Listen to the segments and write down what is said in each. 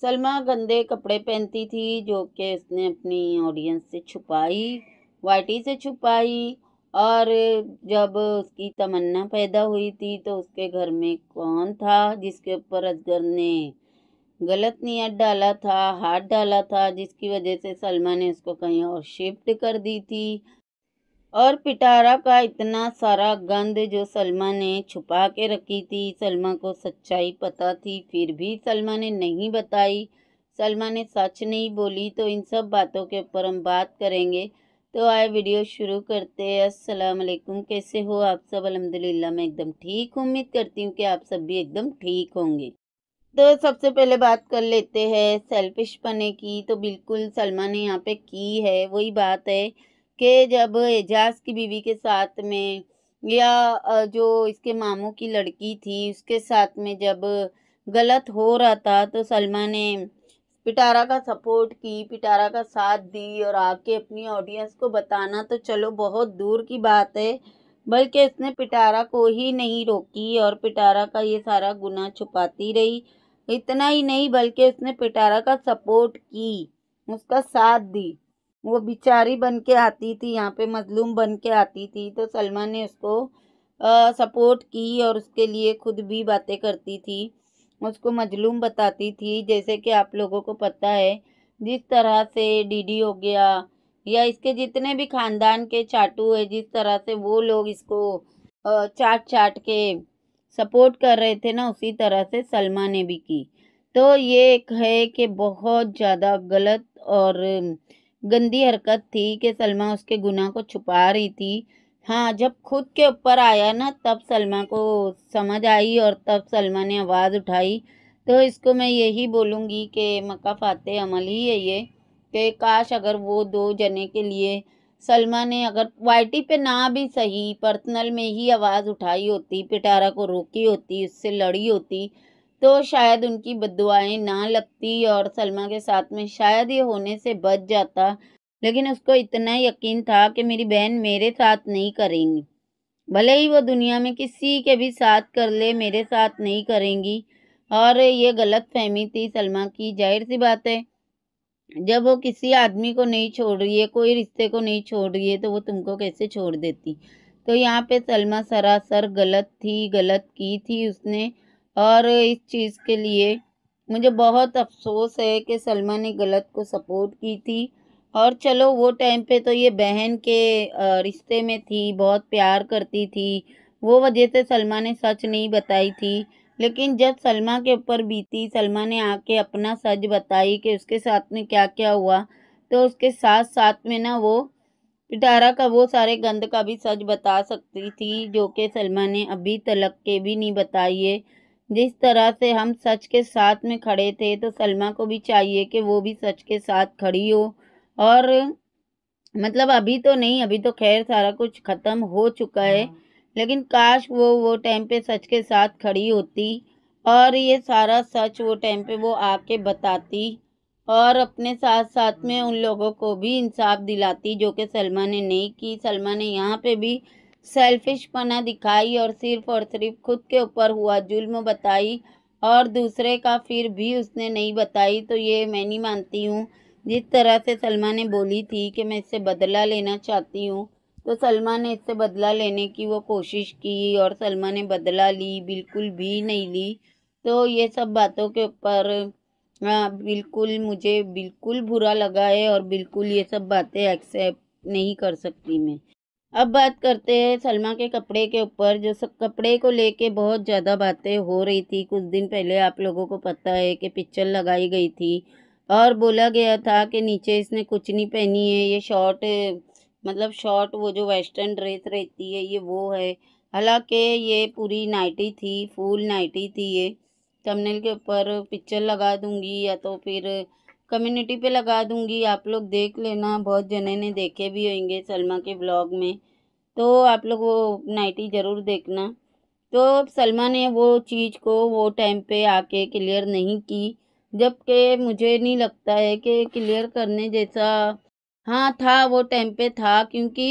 सलमा गंदे कपड़े पहनती थी जो कि उसने अपनी ऑडियंस से छुपाई वाइटी से छुपाई और जब उसकी तमन्ना पैदा हुई थी तो उसके घर में कौन था जिसके ऊपर असगर ने गलत नियत डाला था हाथ डाला था जिसकी वजह से सलमा ने उसको कहीं और शिफ्ट कर दी थी और पिटारा का इतना सारा गंद जो सलमा ने छुपा के रखी थी सलमा को सच्चाई पता थी फिर भी सलमा ने नहीं बताई सलमा ने सच नहीं बोली तो इन सब बातों के ऊपर हम बात करेंगे तो आए वीडियो शुरू करते अस्सलाम वालेकुम कैसे हो आप सब अलहमदिल्ला मैं एकदम ठीक उम्मीद करती हूँ कि आप सब भी एकदम ठीक होंगे तो सबसे पहले बात कर लेते हैं सेल्फिश पने की तो बिल्कुल सलमा ने यहाँ पे की है वही बात है कि जब एजाज की बीवी के साथ में या जो इसके मामू की लड़की थी उसके साथ में जब गलत हो रहा था तो सलमा ने पिटारा का सपोर्ट की पिटारा का साथ दी और आके अपनी ऑडियंस को बताना तो चलो बहुत दूर की बात है बल्कि उसने पिटारा को ही नहीं रोकी और पिटारा का ये सारा गुना छुपाती रही इतना ही नहीं बल्कि उसने पिटारा का सपोर्ट की उसका साथ दी वो बिचारी बन के आती थी यहाँ पे मजलूम बन के आती थी तो सलमा ने उसको आ, सपोर्ट की और उसके लिए खुद भी बातें करती थी उसको मजलूम बताती थी जैसे कि आप लोगों को पता है जिस तरह से डीडी हो गया या इसके जितने भी खानदान के चाटू है जिस तरह से वो लोग इसको चाट चाट के सपोर्ट कर रहे थे ना उसी तरह से सलमा ने भी की तो ये एक है कि बहुत ज़्यादा गलत और गंदी हरकत थी कि सलमा उसके गुनाह को छुपा रही थी हाँ जब खुद के ऊपर आया ना तब सलमा को समझ आई और तब सलमा ने आवाज़ उठाई तो इसको मैं यही बोलूँगी कि मक्का फाते अमल ही है ये कि काश अगर वो दो जने के लिए सलमा ने अगर वाइटी पे ना भी सही पर्सनल में ही आवाज़ उठाई होती पिटारा को रोकी होती उससे लड़ी होती तो शायद उनकी बदुआएं ना लगती और सलमा के साथ में शायद ये होने से बच जाता लेकिन उसको इतना यकीन था कि मेरी बहन मेरे साथ नहीं करेंगी भले ही वो दुनिया में किसी के भी साथ कर ले मेरे साथ नहीं करेंगी और ये गलत फहमी थी सलमा की जाहिर सी बात है जब वो किसी आदमी को नहीं छोड़ रही है कोई रिश्ते को नहीं छोड़ रही है तो वो तुमको कैसे छोड़ देती तो यहाँ पे सलमा सरासर गलत थी गलत की थी उसने और इस चीज़ के लिए मुझे बहुत अफसोस है कि सलमा ने गलत को सपोर्ट की थी और चलो वो टाइम पे तो ये बहन के रिश्ते में थी बहुत प्यार करती थी वो वजह से सलमा ने सच नहीं बताई थी लेकिन जब सलमा के ऊपर बीती सलमा ने आके अपना सच बताई कि उसके साथ में क्या क्या हुआ तो उसके साथ साथ में ना वो पिटारा का वो सारे गंद का भी सच बता सकती थी जो कि सलमा ने अभी तलक के भी नहीं बताई है जिस तरह से हम सच के साथ में खड़े थे तो सलमा को भी चाहिए कि वो भी सच के साथ खड़ी हो और मतलब अभी तो नहीं अभी तो खैर सारा कुछ ख़त्म हो चुका है हाँ। लेकिन काश वो वो टाइम पे सच के साथ खड़ी होती और ये सारा सच वो टाइम पे वो आके बताती और अपने साथ साथ में उन लोगों को भी इंसाफ दिलाती जो कि सलमा ने नहीं की सलमा ने यहाँ पे भी सेल्फिश पना दिखाई और सिर्फ और सिर्फ खुद के ऊपर हुआ जुल्म बताई और दूसरे का फिर भी उसने नहीं बताई तो ये मैं नहीं मानती हूँ जिस तरह से सलमा ने बोली थी कि मैं इससे बदला लेना चाहती हूँ तो सलमा ने इससे बदला लेने की वो कोशिश की और सलमा ने बदला ली बिल्कुल भी नहीं ली तो ये सब बातों के ऊपर बिल्कुल मुझे बिल्कुल बुरा लगा है और बिल्कुल ये सब बातें एक्सेप्ट नहीं कर सकती मैं अब बात करते हैं सलमा के कपड़े के ऊपर जो सब कपड़े को लेके बहुत ज़्यादा बातें हो रही थी कुछ दिन पहले आप लोगों को पता है कि पिक्चर लगाई गई थी और बोला गया था कि नीचे इसने कुछ नहीं पहनी है ये शॉर्ट मतलब शॉर्ट वो जो वेस्टर्न ड्रेस रहती है ये वो है हालांकि ये पूरी नाइटी थी फुल नाइटी थी ये थंबनेल के ऊपर पिक्चर लगा दूँगी या तो फिर कम्युनिटी पे लगा दूँगी आप लोग देख लेना बहुत जने ने देखे भी होंगे सलमा के ब्लॉग में तो आप लोग वो नाइटी ज़रूर देखना तो सलमा ने वो चीज़ को वो टाइम पे आके क्लियर नहीं की जबकि मुझे नहीं लगता है कि क्लियर करने जैसा हाँ था वो टाइम पे था क्योंकि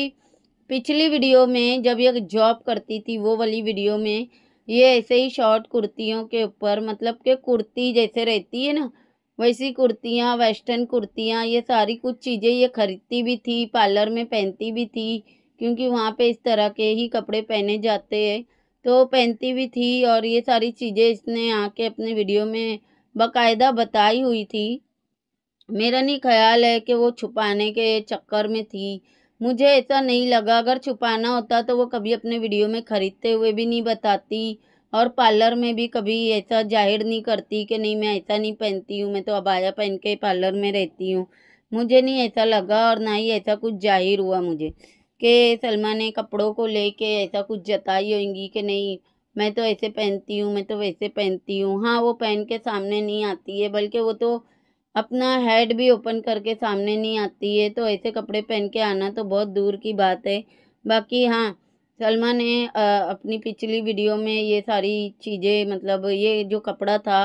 पिछली वीडियो में जब ये जॉब करती थी वो वाली वीडियो में ये ऐसे ही शॉर्ट कुर्तियों के ऊपर मतलब के कुर्ती जैसे रहती है ना वैसी कुर्तियाँ वेस्टर्न कुर्तियाँ ये सारी कुछ चीज़ें ये खरीदती भी थी पार्लर में पहनती भी थी क्योंकि वहाँ पे इस तरह के ही कपड़े पहने जाते हैं तो पहनती भी थी और ये सारी चीज़ें इसने आके अपने वीडियो में बाकायदा बताई हुई थी मेरा नहीं ख्याल है कि वो छुपाने के चक्कर में थी मुझे ऐसा नहीं लगा अगर छुपाना होता तो वो कभी अपने वीडियो में ख़रीदते हुए भी नहीं बताती और पार्लर में भी कभी ऐसा जाहिर नहीं करती कि नहीं मैं ऐसा नहीं पहनती हूँ मैं तो अबाया पहन के पार्लर में रहती हूँ मुझे नहीं ऐसा लगा और ना ही ऐसा कुछ जाहिर हुआ मुझे कि सलमा ने कपड़ों को लेके ऐसा कुछ जताई होंगी कि नहीं मैं तो ऐसे पहनती हूँ मैं तो वैसे पहनती हूँ हाँ वो पहन के सामने नहीं आती है बल्कि वो तो अपना हेड भी ओपन करके सामने नहीं आती है तो ऐसे कपड़े पहन के आना तो बहुत दूर की बात है बाकी हाँ सलमा ने अपनी पिछली वीडियो में ये सारी चीज़ें मतलब ये जो कपड़ा था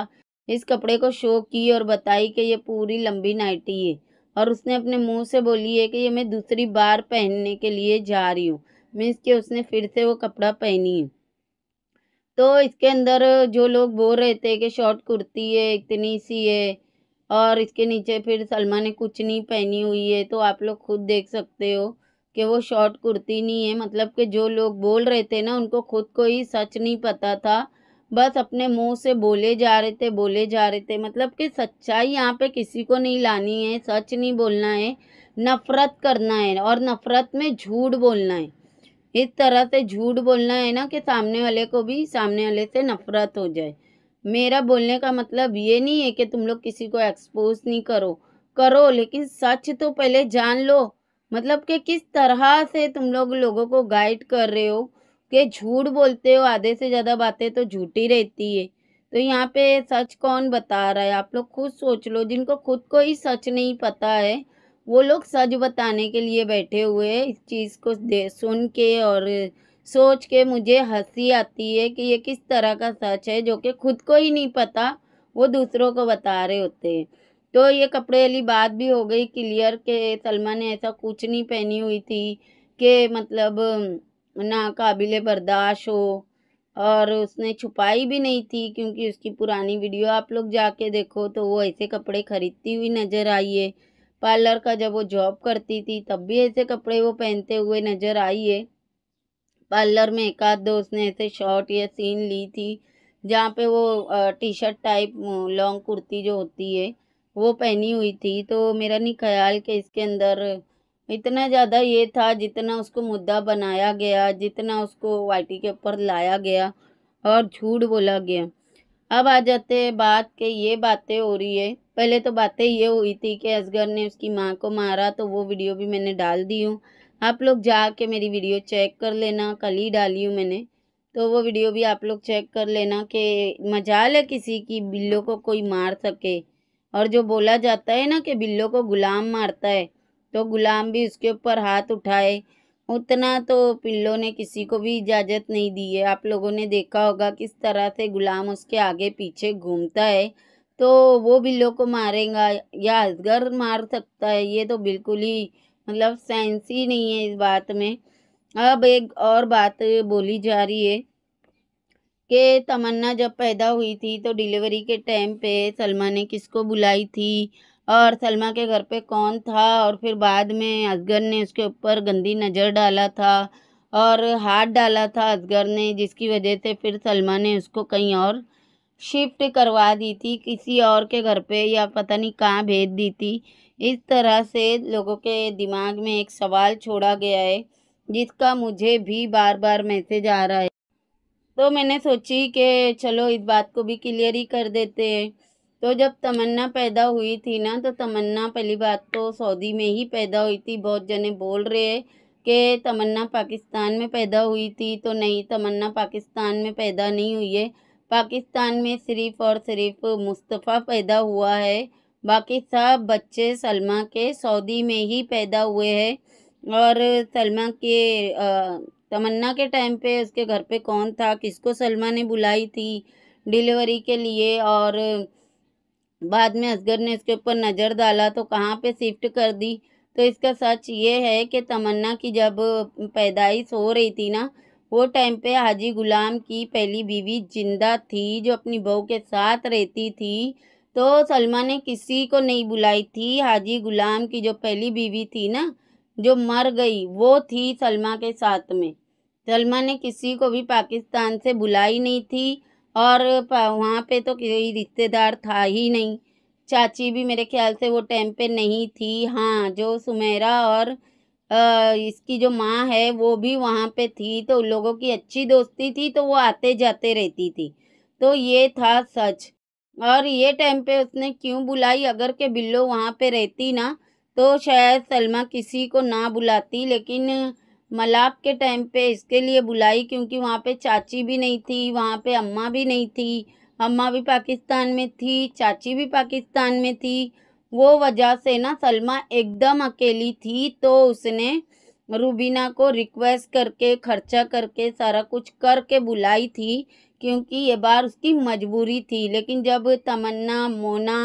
इस कपड़े को शो की और बताई कि ये पूरी लंबी नाइटी है और उसने अपने मुंह से बोली है कि ये मैं दूसरी बार पहनने के लिए जा रही हूँ मीन्स कि उसने फिर से वो कपड़ा पहनी है तो इसके अंदर जो लोग बोल रहे थे कि शॉर्ट कुर्ती है इतनी सी है और इसके नीचे फिर सलमा ने कुछ नहीं पहनी हुई है तो आप लोग खुद देख सकते हो कि वो शॉर्ट कुर्ती नहीं है मतलब कि जो लोग बोल रहे थे ना उनको खुद को ही सच नहीं पता था बस अपने मुंह से बोले जा रहे थे बोले जा रहे थे मतलब कि सच्चाई यहाँ पे किसी को नहीं लानी है सच नहीं बोलना है नफ़रत करना है और नफ़रत में झूठ बोलना है इस तरह से झूठ बोलना है ना कि सामने वाले को भी सामने वाले से नफ़रत हो जाए मेरा बोलने का मतलब ये नहीं है कि तुम लोग किसी को एक्सपोज नहीं करो करो लेकिन सच तो पहले जान लो मतलब कि किस तरह से तुम लोग लोगों को गाइड कर रहे हो कि झूठ बोलते हो आधे से ज़्यादा बातें तो झूठी रहती है तो यहाँ पे सच कौन बता रहा है आप लोग खुद सोच लो जिनको खुद को ही सच नहीं पता है वो लोग सच बताने के लिए बैठे हुए इस चीज़ को दे सुन के और सोच के मुझे हंसी आती है कि ये किस तरह का सच है जो कि खुद को ही नहीं पता वो दूसरों को बता रहे होते हैं तो ये कपड़े वाली बात भी हो गई क्लियर के सलमा ने ऐसा कुछ नहीं पहनी हुई थी कि मतलब काबिल बर्दाश्त हो और उसने छुपाई भी नहीं थी क्योंकि उसकी पुरानी वीडियो आप लोग जाके देखो तो वो ऐसे कपड़े खरीदती हुई नज़र आई है पार्लर का जब वो जॉब करती थी तब भी ऐसे कपड़े वो पहनते हुए नज़र आई है पार्लर में एक आध दो उसने ऐसे शॉर्ट या सीन ली थी जहाँ पे वो T shirt type long kurti जो होती है वो पहनी हुई थी तो मेरा नहीं ख्याल कि इसके अंदर इतना ज़्यादा ये था जितना उसको मुद्दा बनाया गया जितना उसको वाइटी के ऊपर लाया गया और झूठ बोला गया अब आ जाते हैं बात के ये बातें हो रही है पहले तो बातें ये हुई थी कि असगर ने उसकी माँ को मारा तो वो वीडियो भी मैंने डाल दी हूँ आप लोग जाके मेरी वीडियो चेक कर लेना कल ही डाली हूँ मैंने तो वो वीडियो भी आप लोग चेक कर लेना कि मजाल है किसी की बिल्लों को कोई मार सके और जो बोला जाता है ना कि बिल्लों को गुलाम मारता है तो गुलाम भी उसके ऊपर हाथ उठाए उतना तो पिल्लो ने किसी को भी इजाज़त नहीं दी है आप लोगों ने देखा होगा किस तरह से गुलाम उसके आगे पीछे घूमता है तो वो बिल्लो को मारेगा या असगर मार सकता है ये तो बिल्कुल ही मतलब साइंस ही नहीं है इस बात में अब एक और बात बोली जा रही है कि तमन्ना जब पैदा हुई थी तो डिलीवरी के टाइम पे सलमा ने किसको बुलाई थी और सलमा के घर पे कौन था और फिर बाद में असगर ने उसके ऊपर गंदी नज़र डाला था और हाथ डाला था असगर ने जिसकी वजह से फिर सलमा ने उसको कहीं और शिफ्ट करवा दी थी किसी और के घर पे या पता नहीं कहाँ भेज दी थी इस तरह से लोगों के दिमाग में एक सवाल छोड़ा गया है जिसका मुझे भी बार बार मैसेज आ रहा है तो मैंने सोची कि चलो इस बात को भी क्लियर ही कर देते हैं तो जब तमन्ना पैदा हुई थी ना तो तमन्ना पहली बात तो सऊदी में ही पैदा हुई थी बहुत जने बोल रहे हैं कि तमन्ना पाकिस्तान में पैदा हुई थी तो नहीं तमन्ना पाकिस्तान में पैदा नहीं हुई है पाकिस्तान में सिर्फ़ और सिर्फ मुस्तफ़ा पैदा हुआ है बाकी सब बच्चे सलमा के सऊदी में ही पैदा हुए हैं और सलमा के तमन्ना के टाइम पे उसके घर पे कौन था किसको सलमा ने बुलाई थी डिलीवरी के लिए और बाद में असगर ने इसके ऊपर नज़र डाला तो कहाँ पे शिफ्ट कर दी तो इसका सच ये है कि तमन्ना की जब पैदाइश हो रही थी ना वो टाइम पे हाजी गुलाम की पहली बीवी जिंदा थी जो अपनी बहू के साथ रहती थी तो सलमा ने किसी को नहीं बुलाई थी हाजी गुलाम की जो पहली बीवी थी ना जो मर गई वो थी सलमा के साथ में सलमा ने किसी को भी पाकिस्तान से बुलाई नहीं थी और वहाँ पे तो कोई रिश्तेदार था ही नहीं चाची भी मेरे ख्याल से वो टाइम पे नहीं थी हाँ जो सुमेरा और आ, इसकी जो माँ है वो भी वहाँ पे थी तो उन लोगों की अच्छी दोस्ती थी तो वो आते जाते रहती थी तो ये था सच और ये टाइम पे उसने क्यों बुलाई अगर के बिल्लो वहाँ पे रहती ना तो शायद सलमा किसी को ना बुलाती लेकिन मलाप के टाइम पे इसके लिए बुलाई क्योंकि वहाँ पे चाची भी नहीं थी वहाँ पे अम्मा भी नहीं थी अम्मा भी पाकिस्तान में थी चाची भी पाकिस्तान में थी वो वजह से ना सलमा एकदम अकेली थी तो उसने रूबीना को रिक्वेस्ट करके खर्चा करके सारा कुछ करके बुलाई थी क्योंकि ये बार उसकी मजबूरी थी लेकिन जब तमन्ना मोना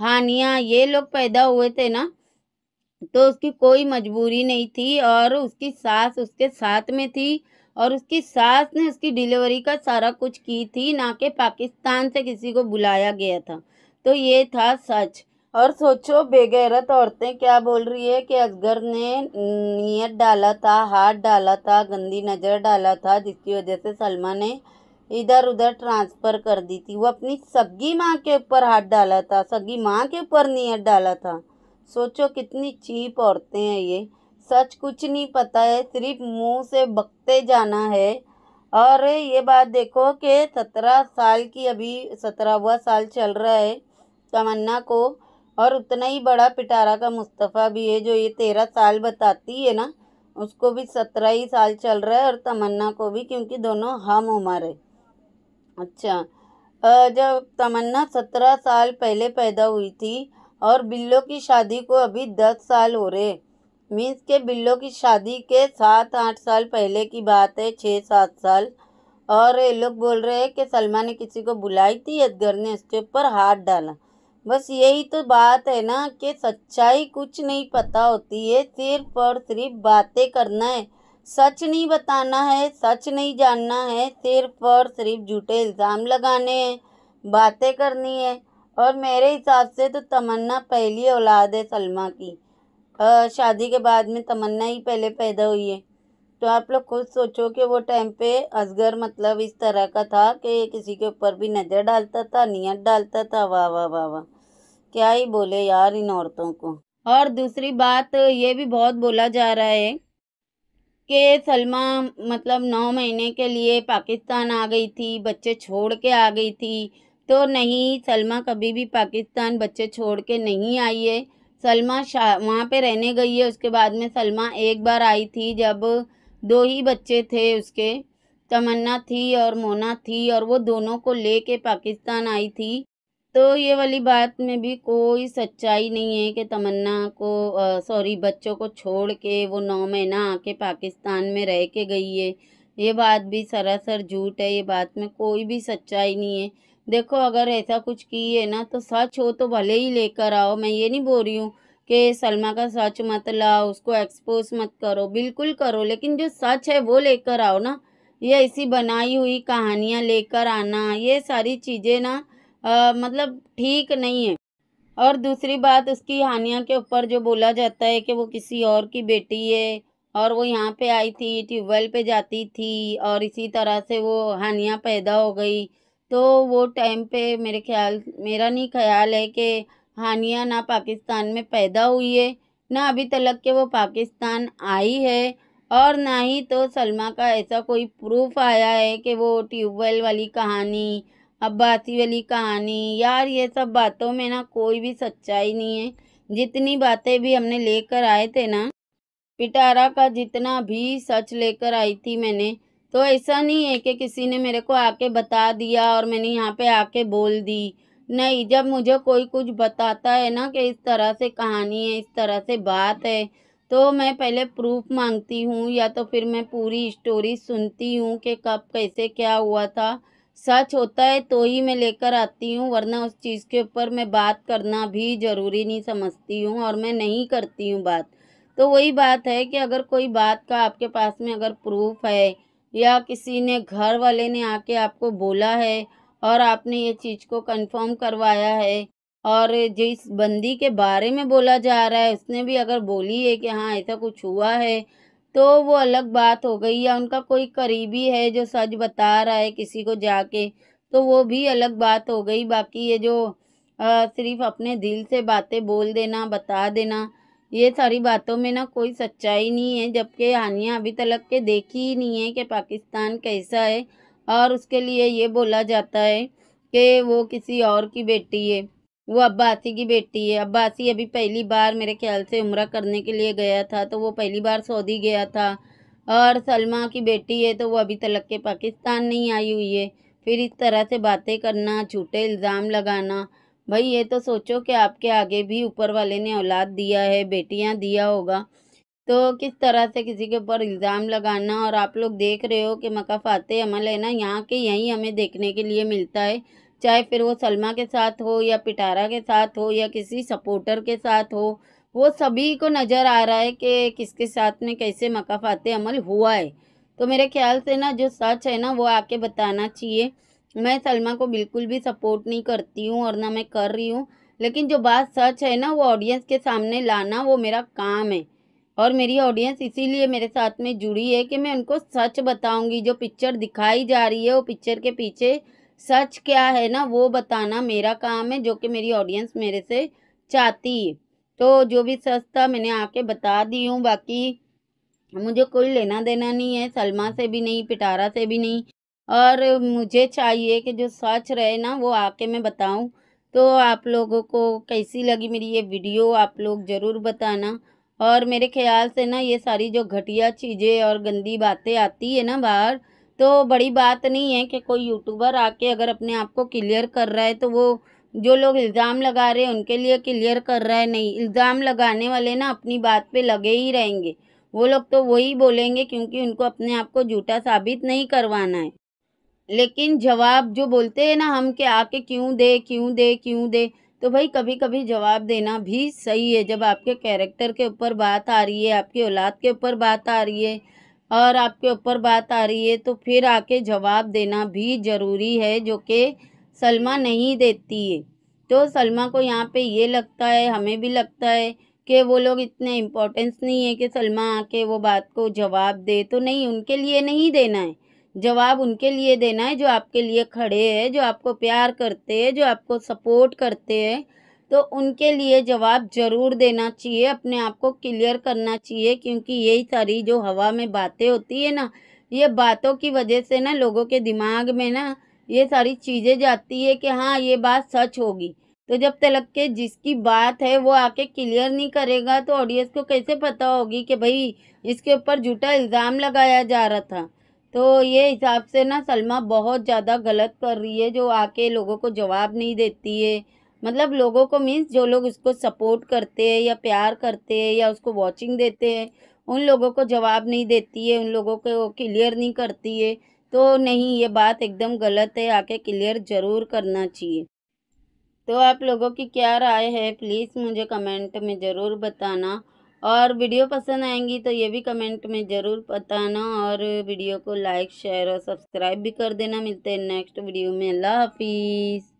हानिया ये लोग पैदा हुए थे ना तो उसकी कोई मजबूरी नहीं थी और उसकी सास उसके साथ में थी और उसकी सास ने उसकी डिलीवरी का सारा कुछ की थी ना कि पाकिस्तान से किसी को बुलाया गया था तो ये था सच और सोचो बेगैरत औरतें क्या बोल रही है कि असगर ने नीयत डाला था हाथ डाला था गंदी नज़र डाला था जिसकी वजह से सलमा ने इधर उधर ट्रांसफ़र कर दी थी वो अपनी सगी माँ के ऊपर हाथ डाला था सगी माँ के ऊपर नीयत डाला था सोचो कितनी चीप औरतें हैं ये सच कुछ नहीं पता है सिर्फ मुंह से बकते जाना है और ये बात देखो कि सत्रह साल की अभी सत्रहवा साल चल रहा है तमन्ना को और उतना ही बड़ा पिटारा का मुस्तफ़ा भी है जो ये तेरह साल बताती है ना उसको भी सत्रह ही साल चल रहा है और तमन्ना को भी क्योंकि दोनों हम उम्र है अच्छा जब तमन्ना सत्रह साल पहले पैदा हुई थी और बिल्लो की शादी को अभी दस साल हो रहे मीन्स के बिल्लो की शादी के सात आठ साल पहले की बात है छः सात साल और ये लोग बोल रहे हैं कि सलमा ने किसी को बुलाई थी अदगर ने उसके ऊपर हाथ डाला बस यही तो बात है ना कि सच्चाई कुछ नहीं पता होती है सिर्फ और सिर्फ बातें करना है सच नहीं बताना है सच नहीं जानना है सिर्फ और सिर्फ झूठे इल्ज़ाम लगाने हैं बातें करनी है और मेरे हिसाब से तो तमन्ना पहली औलाद है सलमा की शादी के बाद में तमन्ना ही पहले पैदा हुई है तो आप लोग खुद सोचो कि वो टाइम पे असगर मतलब इस तरह का था कि किसी के ऊपर भी नज़र डालता था नियत डालता था वाह वाह वाह वाह क्या ही बोले यार इन औरतों को और दूसरी बात ये भी बहुत बोला जा रहा है कि सलमा मतलब नौ महीने के लिए पाकिस्तान आ गई थी बच्चे छोड़ के आ गई थी तो नहीं सलमा कभी भी पाकिस्तान बच्चे छोड़ के नहीं आई है सलमा शाह वहाँ पे रहने गई है उसके बाद में सलमा एक बार आई थी जब दो ही बच्चे थे उसके तमन्ना थी और मोना थी और वो दोनों को ले के पाकिस्तान आई थी तो ये वाली बात में भी कोई सच्चाई नहीं है कि तमन्ना को सॉरी बच्चों को छोड़ के वो नौ महीना आके पाकिस्तान में रह के गई है ये बात भी सरासर झूठ है ये बात में कोई भी सच्चाई नहीं है देखो अगर ऐसा कुछ की है ना तो सच हो तो भले ही लेकर आओ मैं ये नहीं बोल रही हूँ कि सलमा का सच मत लाओ उसको एक्सपोज मत करो बिल्कुल करो लेकिन जो सच है वो लेकर आओ ना ये ऐसी बनाई हुई कहानियाँ लेकर आना ये सारी चीज़ें ना आ, मतलब ठीक नहीं है और दूसरी बात उसकी हानिया के ऊपर जो बोला जाता है कि वो किसी और की बेटी है और वो यहाँ पे आई थी ट्यूबवेल पे जाती थी और इसी तरह से वो हानिया पैदा हो गई तो वो टाइम पे मेरे ख्याल मेरा नहीं ख्याल है कि हानिया ना पाकिस्तान में पैदा हुई है ना अभी तलक के वो पाकिस्तान आई है और ना ही तो सलमा का ऐसा कोई प्रूफ आया है कि वो ट्यूबवेल वाली कहानी अब्बासी वाली कहानी यार ये सब बातों में ना कोई भी सच्चाई नहीं है जितनी बातें भी हमने लेकर आए थे ना पिटारा का जितना भी सच लेकर आई थी मैंने तो ऐसा नहीं है कि किसी ने मेरे को आके बता दिया और मैंने यहाँ पे आके बोल दी नहीं जब मुझे कोई कुछ बताता है ना कि इस तरह से कहानी है इस तरह से बात है तो मैं पहले प्रूफ मांगती हूँ या तो फिर मैं पूरी स्टोरी सुनती हूँ कि कब कैसे क्या हुआ था सच होता है तो ही मैं लेकर आती हूँ वरना उस चीज़ के ऊपर मैं बात करना भी ज़रूरी नहीं समझती हूँ और मैं नहीं करती हूँ बात तो वही बात है कि अगर कोई बात का आपके पास में अगर प्रूफ है या किसी ने घर वाले ने आके आपको बोला है और आपने ये चीज़ को कंफर्म करवाया है और जिस बंदी के बारे में बोला जा रहा है उसने भी अगर बोली है कि हाँ ऐसा कुछ हुआ है तो वो अलग बात हो गई या उनका कोई करीबी है जो सच बता रहा है किसी को जाके तो वो भी अलग बात हो गई बाकी ये जो सिर्फ अपने दिल से बातें बोल देना बता देना ये सारी बातों में ना कोई सच्चाई नहीं है जबकि हानिया अभी तक के देखी ही नहीं है कि पाकिस्तान कैसा है और उसके लिए ये बोला जाता है कि वो किसी और की बेटी है वो अब्बासी की बेटी है अब्बासी अभी पहली बार मेरे ख्याल से उम्र करने के लिए गया था तो वो पहली बार सऊदी गया था और सलमा की बेटी है तो वो अभी तलक के पाकिस्तान नहीं आई हुई है फिर इस तरह से बातें करना झूठे इल्ज़ाम लगाना भाई ये तो सोचो कि आपके आगे भी ऊपर वाले ने औलाद दिया है बेटियां दिया होगा तो किस तरह से किसी के ऊपर इल्ज़ाम लगाना और आप लोग देख रहे हो कि मकाफात अमल है ना यहाँ के यहीं हमें देखने के लिए मिलता है चाहे फिर वो सलमा के साथ हो या पिटारा के साथ हो या किसी सपोर्टर के साथ हो वो सभी को नज़र आ रहा है कि किसके साथ में कैसे मकाफात अमल हुआ है तो मेरे ख्याल से ना जो सच है ना वो आके बताना चाहिए मैं सलमा को बिल्कुल भी सपोर्ट नहीं करती हूँ और ना मैं कर रही हूँ लेकिन जो बात सच है ना वो ऑडियंस के सामने लाना वो मेरा काम है और मेरी ऑडियंस इसीलिए मेरे साथ में जुड़ी है कि मैं उनको सच बताऊंगी जो पिक्चर दिखाई जा रही है वो पिक्चर के पीछे सच क्या है ना वो बताना मेरा काम है जो कि मेरी ऑडियंस मेरे से चाहती है तो जो भी सच था मैंने आके बता दी हूँ बाकी मुझे कोई लेना देना नहीं है सलमा से भी नहीं पिटारा से भी नहीं और मुझे चाहिए कि जो सच रहे ना वो आके मैं बताऊं तो आप लोगों को कैसी लगी मेरी ये वीडियो आप लोग ज़रूर बताना और मेरे ख्याल से ना ये सारी जो घटिया चीज़ें और गंदी बातें आती है ना बाहर तो बड़ी बात नहीं है कि कोई यूट्यूबर आके अगर अपने आप को क्लियर कर रहा है तो वो जो लोग इल्ज़ाम लगा रहे हैं उनके लिए क्लियर कर रहा है नहीं इल्ज़ाम लगाने वाले ना अपनी बात पे लगे ही रहेंगे वो लोग तो वही बोलेंगे क्योंकि उनको अपने आप को झूठा साबित नहीं करवाना है लेकिन जवाब जो बोलते हैं ना हम के आके क्यों दे क्यों दे क्यों दे तो भाई कभी कभी जवाब देना भी सही है जब आपके कैरेक्टर के ऊपर बात आ रही है आपकी औलाद के ऊपर बात आ रही है और आपके ऊपर बात आ रही है तो फिर आके जवाब देना भी ज़रूरी है जो कि सलमा नहीं देती है तो सलमा को यहाँ पे ये लगता है हमें भी लगता है कि वो लोग इतने इम्पोर्टेंस नहीं है कि सलमा आके वो बात को जवाब दे तो नहीं उनके लिए नहीं देना है जवाब उनके लिए देना है जो आपके लिए खड़े हैं जो आपको प्यार करते हैं जो आपको सपोर्ट करते हैं तो उनके लिए जवाब ज़रूर देना चाहिए अपने आप को क्लियर करना चाहिए क्योंकि यही सारी जो हवा में बातें होती है ना ये बातों की वजह से ना लोगों के दिमाग में ना ये सारी चीज़ें जाती है कि हाँ ये बात सच होगी तो जब तक के जिसकी बात है वो आके क्लियर नहीं करेगा तो ऑडियंस को कैसे पता होगी कि भाई इसके ऊपर झूठा इल्ज़ाम लगाया जा रहा था तो ये हिसाब से ना सलमा बहुत ज़्यादा गलत कर रही है जो आके लोगों को जवाब नहीं देती है मतलब लोगों को मीन्स जो लोग उसको सपोर्ट करते हैं या प्यार करते हैं या उसको वॉचिंग देते हैं उन लोगों को जवाब नहीं देती है उन लोगों को क्लियर नहीं करती है तो नहीं ये बात एकदम गलत है आके क्लियर ज़रूर करना चाहिए तो आप लोगों की क्या राय है प्लीज़ मुझे कमेंट में ज़रूर बताना और वीडियो पसंद आएंगी तो ये भी कमेंट में ज़रूर बताना और वीडियो को लाइक शेयर और सब्सक्राइब भी कर देना मिलते हैं नेक्स्ट वीडियो में अल्लाह हाफिज़